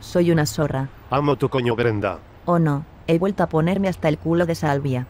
Soy una zorra. Amo tu coño Brenda. Oh no, he vuelto a ponerme hasta el culo de salvia.